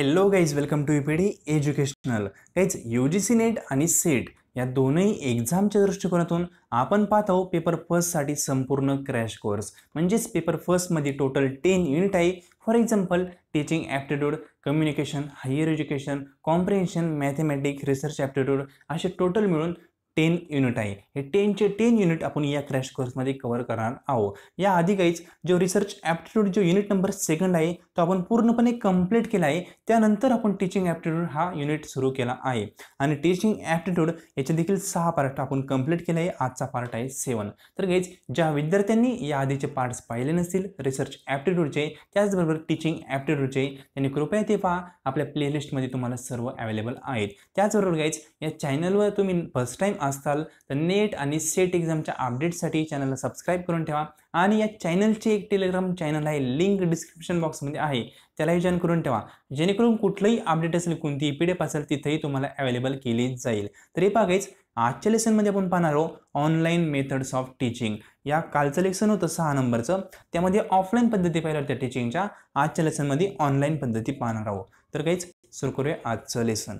hello guys welcome to U P D educational काहीच U G C NET आणि SET e या दोनही एक्झामच्या दृष्टिकोनातून आपण पाहत आहोत पेपर फर्स्टसाठी संपूर्ण क्रॅश कोर्स म्हणजेच पेपर फर्स्टमध्ये टोटल टेन युनिट आहे for example teaching aptitude communication higher education comprehension mathematic research aptitude असे टोटल मिळून टेन युनिट आहे हे टेनचे टेन युनिट आपण या क्रॅश कोर्समध्ये कवर करणार आहोत या आधी काहीच जो रिसर्च ॲप्टिट्यूड जो युनिट नंबर सेकंड आहे तो आपण पूर्णपणे कंप्लीट केला आहे त्यानंतर आपण टीचिंग ॲप्टिट्यूड हा युनिट सुरू केला आहे आणि टीचिंग ॲप्टिट्यूड याचे देखील सहा पार्ट आपण कंप्लीट केला आहे आजचा पार्ट आहे सेवन तर काहीच ज्या विद्यार्थ्यांनी या आधीचे पार्ट्स पाहिले नसतील रिसर्च ॲप्टिट्यूडचे त्याचबरोबर टीचिंग ॲप्टिट्यूडचे त्यांनी कृपया ते पहा आपल्या प्लेलिस्टमध्ये तुम्हाला सर्व अवेलेबल आहेत त्याचबरोबर काहीच या चॅनलवर तुम्ही फर्स्ट टाईम असताल तर नेट आणि सेट एक्झामच्या अपडेटसाठी चॅनलला सबस्क्राईब करून ठेवा आणि या चॅनलची एक टेलिग्राम चॅनल आहे लिंक डिस्क्रिप्शन बॉक्समध्ये आहे त्यालाही जॉइन करून ठेवा जेणेकरून कुठलंही अपडेट असेल कोणतीही पी डी असेल तिथेही तुम्हाला अवेलेबल केली जाईल तर हे बघायच आजच्या लेसनमध्ये आपण पाहणार आहोत ऑनलाईन मेथड्स ऑफ टीचिंग या कालचं लेसन होतं सहा नंबरचं त्यामध्ये ऑफलाईन पद्धती पाहिल्या होत्या टीचिंगच्या आजच्या लेसनमध्ये ऑनलाईन पद्धती पाहणार आहोत तर काहीच सुरू करूया आजचं लेसन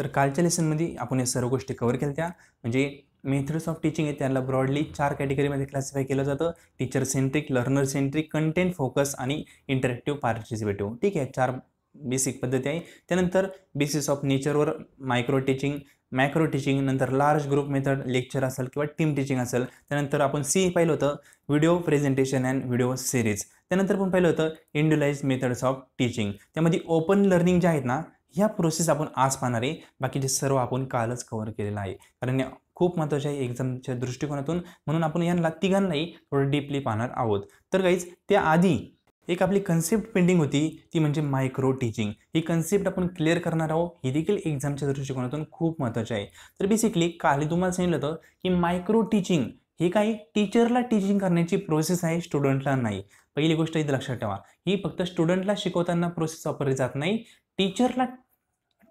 तर कालच्या लेसनमध्ये आपण या सर्व गोष्टी कवर केल्या त्या म्हणजे मेथड्स ऑफ टीचिंग आहे त्याला ब्रॉडली चार कॅटेगरीमध्ये क्लासिफाय केलं जातं teacher centric learner centric content focus आणि इंटरॅक्टिव्ह पार्टिसिपेटिव्ह ठीक आहे चार बेसिक पद्धती आहे त्यानंतर बेसिस ऑफ नेचरवर मायक्रो टीचिंग मॅक्रो टीचिंग नंतर लार्ज ग्रुप मेथड लेक्चर असेल किंवा टीम टीचिंग असेल त्यानंतर आपण सी पाहिलं होतं video presentation and video series त्यानंतर पण पाहिलं होतं इंडिलाइज मेथड्स ऑफ टीचिंग त्यामध्ये ओपन लर्निंग जे आहेत ना ह्या प्रोसेस आपण आज पाहणार आहे बाकीचे सर्व आपण कालच कवर केलेलं आहे कारण खूप महत्त्वाचे आहे एक्झामच्या दृष्टिकोनातून म्हणून आपण यांना तिघांनाही थोडं डीपली पाहणार आहोत तर काहीच त्याआधी एक आपली कन्सेप्ट पेंडिंग होती ती म्हणजे मायक्रो टीचिंग ही कन्सेप्ट आपण क्लिअर करणार आहोत ही देखील एक्झामच्या दृष्टिकोनातून खूप महत्त्वाचे आहे तर बेसिकली काल तुम्हाला सांगितलं होतं की मायक्रो टीचिंग हे काही टीचरला टीचिंग करण्याची प्रोसेस आहे स्टुडंटला नाही पहिली गोष्ट इथे लक्षात ठेवा ही फक्त स्टुडंटला शिकवताना प्रोसेस वापरली जात नाही टीचरला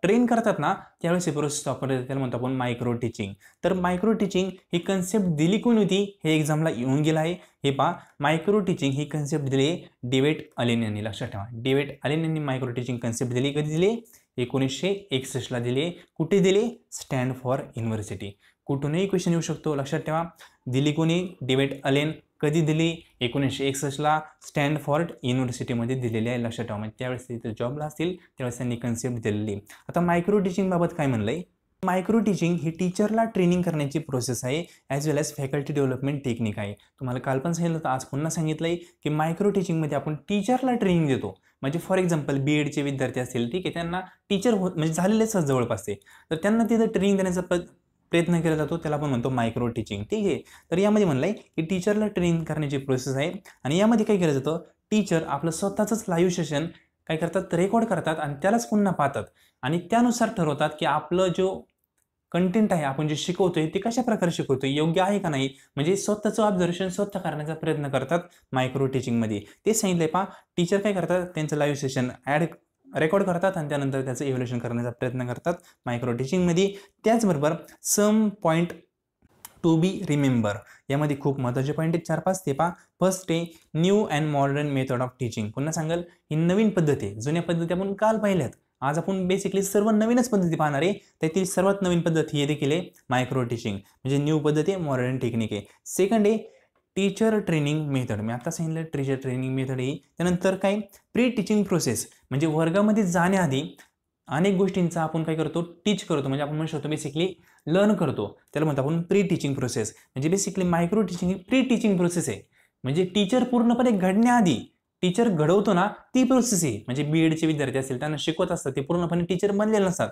ट्रेन करतात ना त्यावेळेस ही प्रोसेस वापरली जाते म्हणतो आपण मायक्रो टीचिंग तर मायक्रो टीचिंग ही कन्सेप्ट दिली कोण होती हे एक्झामला येऊन गेलं आहे हे पहा मायक्रो टीचिंग ही कन्सेप्ट दिली आहे डेवेट अलेन यांनी लक्षात ठेवा डेवेट अलेन यांनी मायक्रो टीचिंग कन्सेप्ट दिली कधी दिली एकोणीसशे एकसष्टला दिले कुठे दिले स्टँड फॉर युनिव्हर्सिटी कुठूनही क्वेश्चन येऊ शकतो लक्षात ठेवा दिली कोणी डेवेट अलेन कधी दिली एकोणीसशे एकसष्टला स्टँडफॉर्ड युनिव्हर्सिटीमध्ये दिलेली आहे लक्षात ठेवा म्हणजे त्यावेळेस तिथे जॉबला असतील त्यावेळेस त्यांनी कन्सेप्ट दिलेली आता मायक्रो टीचिंगबाबत काय म्हणलं आहे मायक्रो टीचिंग ही टीचरला ट्रेनिंग करण्याची प्रोसेस आहे as well as faculty development technique आहे तुम्हाला काल पण सांगितलं तर आज पुन्हा सांगितलं आहे की मायक्रो टीचिंगमध्ये आपण टीचरला ट्रेनिंग देतो म्हणजे फॉर एक्झाम्पल बी एडचे विद्यार्थी असतील ठीक आहे त्यांना टीचर होत म्हणजे झालेलेच जवळपास ते तर त्यांना तिथं ट्रेनिंग देण्याचा प्रयत्न केला जातो त्याला आपण म्हणतो मायक्रो टीचिंग ठीक आहे तर यामध्ये म्हणलं आहे की टीचरला ट्रेन करण्याची प्रोसेस आहे आणि यामध्ये काय केलं जातं टीचर आपलं स्वतःचंच लाईव्ह सेशन काय करतात रेकॉर्ड करतात आणि त्यालाच पुन्हा पाहतात आणि त्यानुसार ठरवतात की आपलं जो कंटेंट आहे आपण जे शिकवतोय ते कशा प्रकारे शिकवतोय योग्य आहे का नाही म्हणजे स्वतःचं ऑब्झर्वेशन स्वतः करण्याचा प्रयत्न करतात मायक्रो टीचिंगमध्ये ते सांगितलंय पा टीचर काय करतात त्यांचं लाईव्ह सेशन ॲड रेकॉर्ड करतात आणि त्यानंतर त्याचं इव्हॅल्युएशन करण्याचा प्रयत्न करतात मायक्रो टीचिंगमध्ये त्याचबरोबर some point to be remember यामध्ये खूप महत्त्वाचे पॉईंट आहेत चार पाच ते पा first the new and modern method of teaching पुन्हा सांगाल ही नवीन पद्धती आहे जुन्या पद्धती आपण काल पाहिल्यात आज आपण बेसिकली सर्व नवीनच पद्धती पाहणार आहे त्यातील सर्वात नवीन पद्धत ही देखील आहे मायक्रो टीचिंग म्हणजे न्यू पद्धती आहे मॉडर्न टेक्निक आहे सेकंड आहे टीचर ट्रेनिंग मेथड मी आता सांगितलं टीचर ट्रेनिंग मेथड ही त्यानंतर काय प्री टीचिंग प्रोसेस म्हणजे वर्गामध्ये जाण्याआधी अनेक गोष्टींचा आपण काय करतो टीच करतो म्हणजे आपण म्हणू शकतो बेसिकली लर्न करतो त्याला म्हणतो आपण प्री टीचिंग प्रोसेस म्हणजे बेसिकली मायक्रो टीचिंग ही प्री टीचिंग प्रोसेस आहे म्हणजे टीचर पूर्णपणे घडण्याआधी टीचर घडवतो ना ती प्रोसेस आहे म्हणजे बी एडचे विद्यार्थी असतील त्यांना शिकवत असतात ते पूर्णपणे टीचर बनलेले नसतात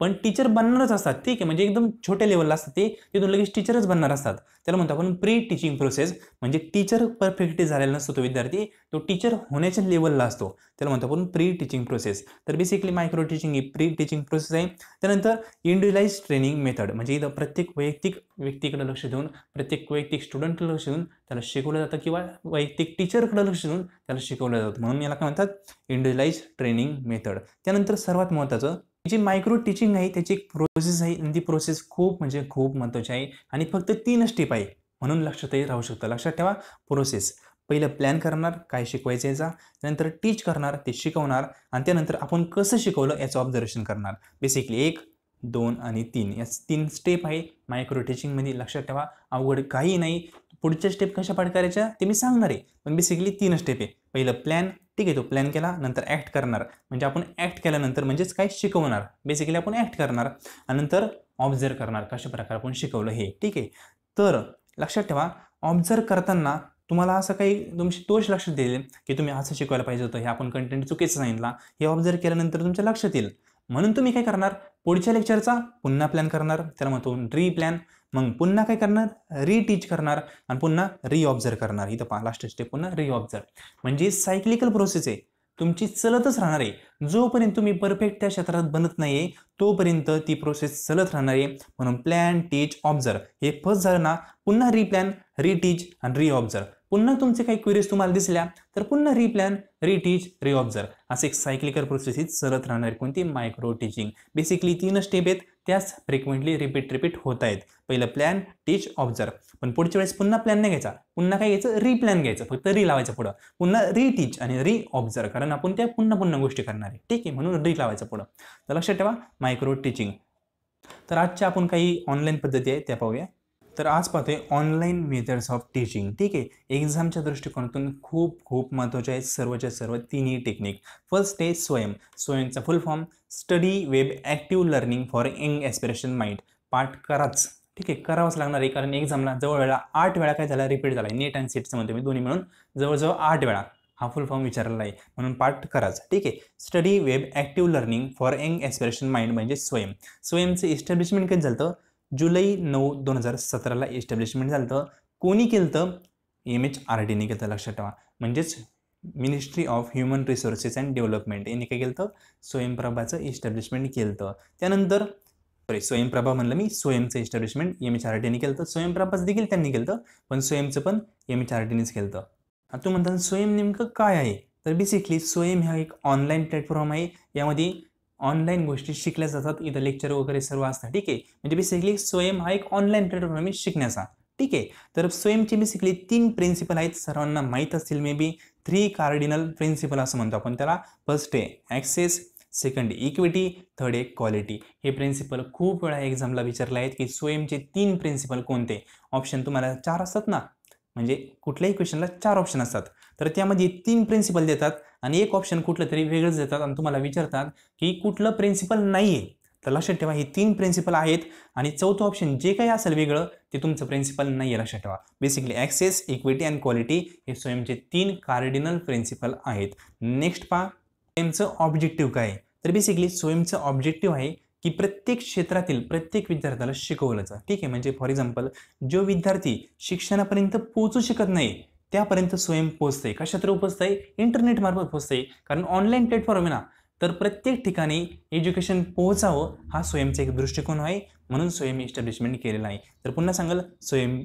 पण टीचर बनणारच असतात ठीक आहे म्हणजे एकदम छोट्या लेवलला असतात ते तिथून लगेच टीचरच बनणार असतात त्याला म्हणतो आपण प्री टीचिंग प्रोसेस म्हणजे टीचर परफेक्ट झालेला नसतो तो विद्यार्थी तो टीचर होण्याच्या लेवलला असतो त्याला म्हणतो आपण प्री टीचिंग प्रोसेस तर बेसिकली मायक्रो टीचिंग ही प्री टीचिंग प्रोसेस आहे त्यानंतर इंडिव्हिज्युअलाइज ट्रेनिंग मेथड म्हणजे इथं प्रत्येक वैयक्तिक व्यक्तीकडे लक्ष देऊन प्रत्येक वैयक्तिक स्टुडंटकडे लक्ष देऊन त्याला शिकवलं जातं किंवा वैयक्तिक टीचरकडे लक्ष देऊन त्याला शिकवलं जातं म्हणून याला काय म्हणतात इंडिव्हिज्युअलाइज ट्रेनिंग मेथड त्यानंतर सर्वात महत्त्वाचं जी मायक्रो टीचिंग आहे त्याची एक प्रोसेस आहे आणि ती प्रोसेस खूप म्हणजे खूप महत्त्वाची आहे आणि फक्त तीनच स्टेप आहे म्हणून लक्षातही राहू शकतं लक्षात ठेवा प्रोसेस पहिलं प्लॅन करणार काय शिकवायचं याचा त्यानंतर टीच करणार ते शिकवणार आणि त्यानंतर आपण कसं शिकवलं याचं ऑब्झर्वेशन करणार बेसिकली एक दोन आणि तीन या तीन स्टेप आहे मायक्रो टीचिंगमध्ये लक्षात ठेवा अवघड काही नाही पुढच्या स्टेप कशा पाठ करायच्या ते मी सांगणार आहे पण बेसिकली तीन स्टेप आहे पहिलं प्लॅन ठीक आहे तो प्लॅन केला नंतर ॲक्ट करणार म्हणजे आपण ॲक्ट केल्यानंतर म्हणजेच काय शिकवणार बेसिकली आपण ॲक्ट करणार आणि नंतर ऑब्झर्व करणार कशा प्रकारे आपण शिकवलं हे ठीक आहे तर लक्षात ठेवा ऑब्झर्व करताना तुम्हाला असं काही तुमचे दोष लक्षात येईल की तुम्ही असं शिकवायला पाहिजे होतं हे आपण कंटेंट चुकीचं सांगितला हे ऑब्झर्व केल्यानंतर तुमच्या लक्षात येईल म्हणून तुम्ही काय करणार पुढच्या लेक्चरचा पुन्हा प्लॅन करणार त्याला म्हणतो री प्लॅन मग पुन्हा काय करणार रीटीच करणार आणि पुन्हा रिऑब्झर्व करणार इथं पहा लास्ट स्टेप पुन्हा रिऑब्झर्व म्हणजे सायक्लिकल प्रोसेस आहे तुमची चलतच राहणार आहे जोपर्यंत तुम्ही परफेक्ट त्या क्षेत्रात बनत नाही तोपर्यंत ती प्रोसेस चलत राहणार आहे म्हणून प्लॅन टीच ऑब्झर्व हे फर्स्ट झालं ना पुन्हा रिप्लॅन रिटीच आणि रिऑब्झर्व पुन्हा तुमचे काही क्वेरीज तुम्हाला दिसल्या तर पुन्हा रिप्लॅन रिटीच रिऑब्झर्व असे एक सायक्लिकल प्रोसेस ही सरत राहणार कोणती मायक्रो टीचिंग बेसिकली तीन स्टेप आहेत त्याच फ्रिक्वेंटली रिपीट रिपीट होत आहेत पहिलं प्लॅन टीच ऑब्झर्व पण पुढच्या वेळेस पुन्हा प्लॅन नाही घ्यायचा पुन्हा काय घ्यायचं रिप्लॅन घ्यायचं फक्त री लावायचं पुढं पुन्हा रीटीच आणि री ऑब्झर्व कारण आपण त्या पुन्हा पुन्हा गोष्टी करणार आहे ठीक आहे म्हणून री लावायचं पुढं तर लक्षात ठेवा मायक्रो टीचिंग तर आजच्या आपण काही ऑनलाईन पद्धती आहे त्या पाहूया तर आज पाहतोय ऑनलाईन मेथड्स ऑफ टीचिंग ठीक आहे एक्झामच्या दृष्टिकोनातून खूप खूप महत्त्वाचे आहेत सर्वच्या सर्व तिन्ही टेक्निक फर्स्ट आहे स्वयं स्वयंचा full form study web active learning for young aspiration mind पाठ कराच ठीक आहे करावंच लागणार आहे कारण एक्झामला जवळ वेळा आठ वेळा काय झाला रिपीट झाला आहे नेट अँड सेट्समध्ये तुम्ही दोन्ही मिळून जवळजवळ आठ वेळा हा फुल फॉर्म विचारलेला आहे म्हणून पाठ कराच ठीक आहे study web active learning for young aspiration mind म्हणजे स्वयं स्वयंचं इस्टॅब्लिशमेंट कधी झालं जुलै नऊ दोन हजार सतराला एस्टॅब्लिशमेंट झालं होतं कोणी केलं तर एम एच आर डीने केलं लक्षात ठेवा म्हणजेच ministry of human resources and development यांनी काय केलं तर स्वयंप्रभाचं इस्टॅब्लिशमेंट केलं त्यानंतर सॉरी स्वयंप्रभा म्हणलं मी स्वयंचं इस्टॅब्लिशमेंट एम एच आर डीने केलं होतं स्वयंप्रभाच देखील त्यांनी केलं पण स्वयंचं पण एम एच आर डीनेच केलं होतं आता तू म्हणतात स्वयं नेमकं काय आहे तर बेसिकली स्वयं हा एक ऑनलाईन प्लॅटफॉर्म आहे यामध्ये ऑनलाईन गोष्टी शिकल्या जातात इथं लेक्चर वगैरे सर्व असतात ठीक आहे म्हणजे बेसिकली स्वयं हा एक ऑनलाईन प्लॅटफॉर्म आहे म्हणजे शिकण्याचा ठीक आहे तर मी बेसिकली तीन प्रिन्सिपल आहेत सर्वांना माहीत असतील maybe three cardinal principle असं म्हणतो आपण त्याला फर्स्ट आहे ॲक्सेस सेकंड इक्विटी थर्ड आहे क्वालिटी हे प्रिन्सिपल खूप वेळा एक्झामला विचारले आहेत की स्वयंचे तीन प्रिन्सिपल कोणते ऑप्शन तुम्हाला चार असतात ना म्हणजे कुठल्याही क्वेश्चनला चार ऑप्शन असतात तर त्यामध्ये तीन प्रिन्सिपल देतात आणि एक ऑप्शन कुठलं तरी वेगळंच देतात आणि तुम्हाला विचारतात की कुठलं प्रिन्सिपल नाही आहे तर लक्षात ठेवा हे तीन प्रिन्सिपल आहेत आणि चौथं ऑप्शन जे काही असेल वेगळं ते तुमचं प्रिन्सिपल नाही आहे लक्षात ठेवा basically access equity and quality हे स्वयंचे तीन कार्डिनल प्रिन्सिपल आहेत नेक्स्ट पहा स्वयंचं ऑब्जेक्टिव्ह काय तर बेसिकली स्वयंचं ऑब्जेक्टिव्ह आहे की प्रत्येक क्षेत्रातील प्रत्येक विद्यार्थ्याला शिकवलं जा ठीक आहे म्हणजे फॉर एक्झाम्पल जो विद्यार्थी शिक्षणापर्यंत पोहोचू शकत नाही त्यापर्यंत स्वयं पोचते कशात्र इंटरनेट इंटरनेटमार्फत पोचतंय कारण ऑनलाईन प्लॅटफॉर्म आहे ना तर प्रत्येक ठिकाणी एज्युकेशन पोहोचावं हा स्वयंचा एक दृष्टिकोन आहे म्हणून स्वयं इस्टॅब्लिशमेंट केलेला आहे तर पुन्हा सांगाल स्वयं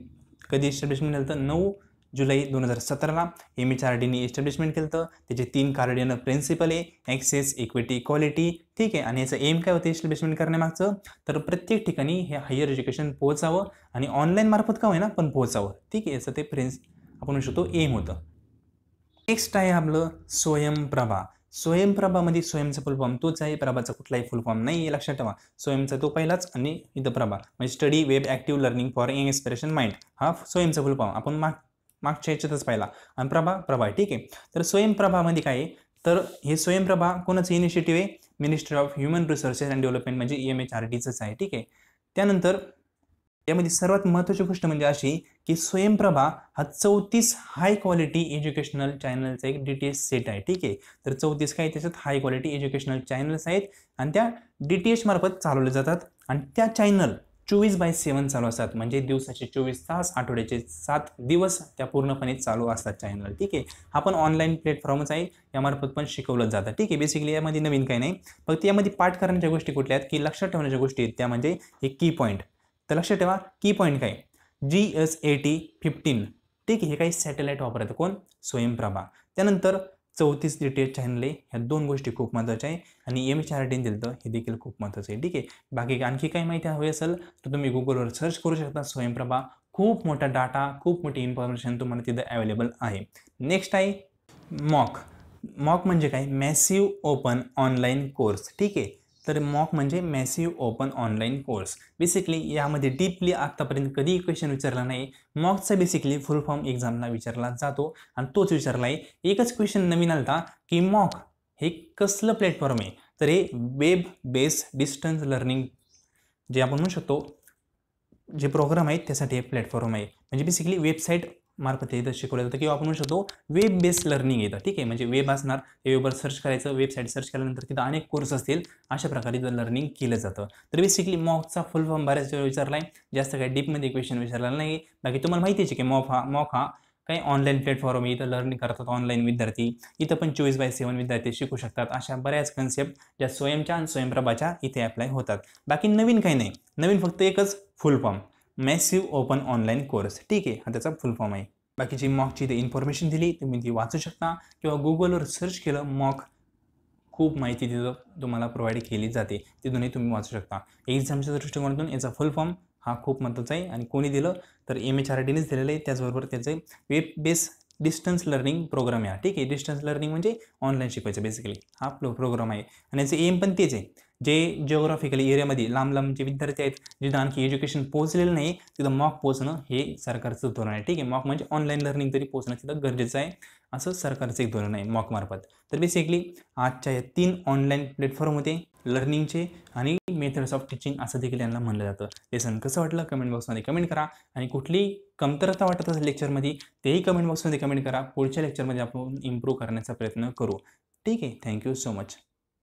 कधी इस्टॅब्लिशमेंट झालं तर नऊ जुलै दोन हजार सतराला एम एच आर डीने इस्टॅब्लिशमेंट केलं होतं त्याचे तीन कार्डियन प्रिन्सिपल आहे ॲक्सेस इक्विटी क्वालिटी ठीक आहे आणि याचं एम काय होतं इस्टॅब्लिशमेंट करण्यामागचं तर प्रत्येक ठिकाणी हे हायर एज्युकेशन पोहोचावं आणि ऑनलाईन मार्फत का होईना पण पोहोचावं ठीक आहे याचं ते प्रिन्स आपण म्हणू शकतो एम होतं नेक्स्ट आहे आपलं स्वयंप्रभा स्वयंप्रभामध्ये स्वयंचा फुल फॉर्म तोच आहे प्रभाचा कुठलाही फुल फॉर्म नाही आहे लक्षात ठेवा स्वयंचा तो पहिलाच आणि इथं प्रभा म्हणजे study web active learning for an inspiration mind हा स्वयंचा फुल फॉर्म आपण माग मागच्या याच्यातच पाहिला आणि प्रभा प्रभा ठीक आहे तर स्वयंप्रभामध्ये काय आहे तर हे स्वयंप्रभा कोणाचं इनिशिएटिव्ह आहे ministry of human resources and development म्हणजे ई एम एच आर टीचंच आहे ठीक आहे त्यानंतर यामध्ये सर्वात महत्त्वाची गोष्ट म्हणजे अशी की स्वयंप्रभा हा चौतीस हाय क्वालिटी एज्युकेशनल चॅनलचा एक डी टी एस सेट आहे ठीक आहे तर चौतीस काय त्याच्यात हाय क्वालिटी एज्युकेशनल चॅनल्स आहेत आणि त्या डी टी एच मार्फत चालवले जातात आणि त्या चॅनल चोवीस बाय सेवन चालू असतात म्हणजे दिवसाचे चोवीस तास आठवड्याचे सात दिवस त्या पूर्णपणे चालू असतात चॅनल ठीक आहे हा पण ऑनलाईन प्लॅटफॉर्मच आहे यामार्फत पण शिकवलं जातं ठीक आहे बेसिकली यामध्ये नवीन काही नाही फक्त यामध्ये पाठ करण्याच्या गोष्टी कुठल्या आहेत की लक्षात ठेवण्याच्या गोष्टी आहेत त्या म्हणजे हे की पॉईंट तर लक्षात ठेवा की पॉईंट काय G S A T fifteen ठीक आहे हे काही सॅटेलाईट वापरतं कोण स्वयंप्रभा त्यानंतर चौतीस डिटेल चॅनल आहे ह्या दोन गोष्टी खूप महत्त्वाच्या आहे आणि एम एच आर टीन दिलं हे देखील खूप महत्त्वाचं आहे ठीक आहे बाकी आणखी काही माहिती हवी असेल तर तुम्ही गुगलवर सर्च करू शकता स्वयंप्रभा खूप मोठा डाटा खूप मोठी इन्फॉर्मेशन तुम्हाला तिथं अवेलेबल आहे नेक्स्ट आहे मॉक मॉक म्हणजे काय मॅसिव ओपन ऑनलाईन कोर्स ठीक आहे तर मॉक म्हणजे massive open online course basically यामध्ये डीपली आत्तापर्यंत कधी क्वेश्चन विचारला नाही मॉकचा बेसिकली फुल फॉर्म एक्झामला विचारला जातो आणि तोच विचारला आहे एकच क्वेश्चन नवीन आलता की मॉक हे कसलं प्लॅटफॉर्म आहे तर हे वेब बेस्ड डिस्टन्स लर्निंग जे आपण म्हणू शकतो जे प्रोग्राम आहेत त्यासाठी हे प्लॅटफॉर्म आहे म्हणजे बेसिकली वेबसाईट मार्फत इथं शिकवलं जातं किंवा आपण म्हणू शकतो वेब बेस्ड लर्निंग येतं ठीक आहे म्हणजे वेब असणार वेबवर सर्च करायचं वेबसाईट सर्च केल्यानंतर तिथं अनेक कोर्स असतील अशा प्रकारे इथं लर्निंग केलं जातं तर बेसिकली मॉकचा फुल फॉर्म बऱ्याच वेळ विचारला आहे जास्त काही डीपमध्ये क्वेश्चन विचारला नाही बाकी तुम्हाला माहिती आहे की मॉक हा मॉक हा काही ऑनलाईन प्लॅटफॉर्म इथं लर्निंग करतात ऑनलाईन विद्यार्थी इथं पण चोवीस बाय सेवन विद्यार्थी शिकू शकतात अशा बऱ्याच कन्सेप्ट ज्या स्वयंच्या आणि स्वयंप्रभाच्या इथे अप्लाय होतात बाकी नवीन काही नाही नवीन फक्त एकच full form massive open online course ठीक आहे हा त्याचा फुल फॉर्म आहे बाकीची मॉकची ते इन्फॉर्मेशन दिली तुम्ही ती वाचू शकता किंवा गुगलवर सर्च केलं मॉक खूप माहिती तिथं तुम्हाला प्रोव्हाइड केली जाते दोन्ही तुम्ही वाचू शकता एक्झामच्या दृष्टिकोनातून याचा फुल फॉर्म हा खूप महत्त्वाचा आहे आणि कोणी दिलं तर एम एच आर डीनेच दिलेलं आहे त्याचबरोबर त्याचे web base distance learning program आहे ठीक आहे डिस्टन्स लर्निंग म्हणजे ऑनलाईन शिकवायचं बेसिकली हा प्रो प्रोग्राम आहे आणि याचं एम पण तेच आहे जे जिओग्राफिकली एरियामध्ये लांब जे विद्यार्थी आहेत जिथं आणखी एज्युकेशन पोहोचलेलं नाही तिथं मॉक पोहोचणं हे सरकारचं धोरण आहे ठीक आहे मॉक म्हणजे ऑनलाईन लर्निंग तरी पोहोचणं तिथं गरजेचं आहे असं सरकारचं एक धोरण आहे मॉकमार्फत तर बेसिकली आजच्या या तीन ऑनलाईन प्लॅटफॉर्म होते लर्निंगचे आणि मेथड्स ऑफ टीचिंग असं देखील यांना म्हणलं जातं लेसन कसं वाटलं कमेंट बॉक्समध्ये कमेंट करा आणि कुठली कमतरता वाटत असेल लेक्चरमध्ये तेही कमेंट बॉक्समध्ये कमेंट करा पुढच्या लेक्चरमध्ये आपण इम्प्रूव्ह करण्याचा प्रयत्न करू ठीक आहे थँक्यू सो मच